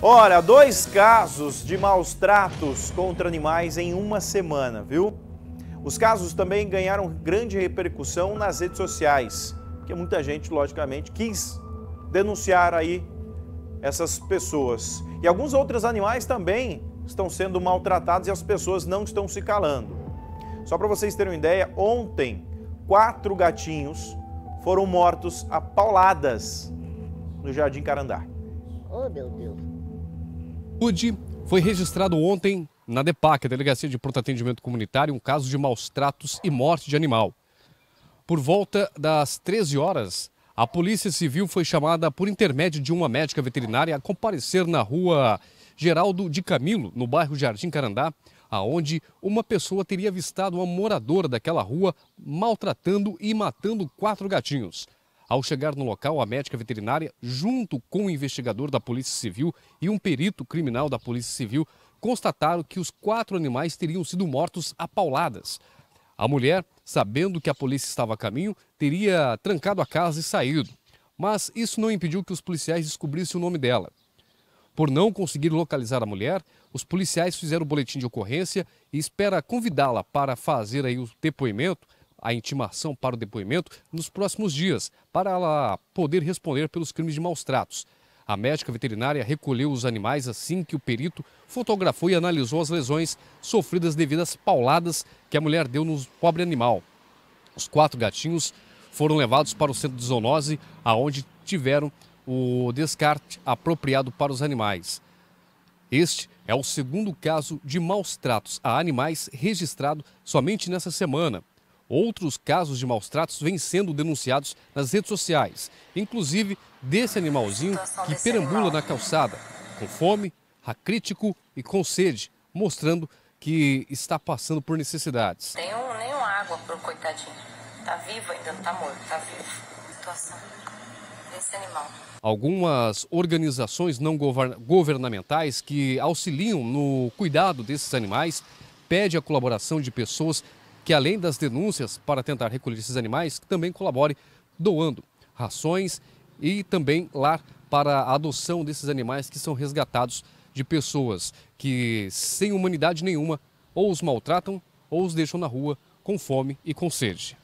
Olha, dois casos de maus tratos contra animais em uma semana, viu? Os casos também ganharam grande repercussão nas redes sociais, porque muita gente, logicamente, quis denunciar aí essas pessoas. E alguns outros animais também estão sendo maltratados e as pessoas não estão se calando. Só para vocês terem uma ideia, ontem quatro gatinhos foram mortos a pauladas no Jardim Carandá. Oh, meu Deus. CUD, foi registrado ontem na DEPAC, a Delegacia de Pronto Atendimento Comunitário, um caso de maus tratos e morte de animal. Por volta das 13 horas, a Polícia Civil foi chamada por intermédio de uma médica veterinária a comparecer na rua Geraldo de Camilo, no bairro Jardim Carandá, aonde uma pessoa teria avistado uma moradora daquela rua maltratando e matando quatro gatinhos. Ao chegar no local, a médica veterinária, junto com o investigador da Polícia Civil e um perito criminal da Polícia Civil, constataram que os quatro animais teriam sido mortos a pauladas. A mulher, sabendo que a polícia estava a caminho, teria trancado a casa e saído. Mas isso não impediu que os policiais descobrissem o nome dela. Por não conseguir localizar a mulher, os policiais fizeram o boletim de ocorrência e espera convidá-la para fazer aí o depoimento a intimação para o depoimento nos próximos dias, para ela poder responder pelos crimes de maus tratos. A médica veterinária recolheu os animais assim que o perito fotografou e analisou as lesões sofridas devido às pauladas que a mulher deu no pobre animal. Os quatro gatinhos foram levados para o centro de zoonose, aonde tiveram o descarte apropriado para os animais. Este é o segundo caso de maus tratos a animais registrado somente nessa semana. Outros casos de maus tratos vêm sendo denunciados nas redes sociais, inclusive desse animalzinho que perambula na calçada, com fome, acrítico e com sede, mostrando que está passando por necessidades. Tem um, nem água para o coitadinho. Está vivo ainda, não está morto, está vivo. A situação desse animal. Algumas organizações não governamentais que auxiliam no cuidado desses animais pedem a colaboração de pessoas que além das denúncias para tentar recolher esses animais, também colabore doando rações e também lar para a adoção desses animais que são resgatados de pessoas que sem humanidade nenhuma ou os maltratam ou os deixam na rua com fome e com sede.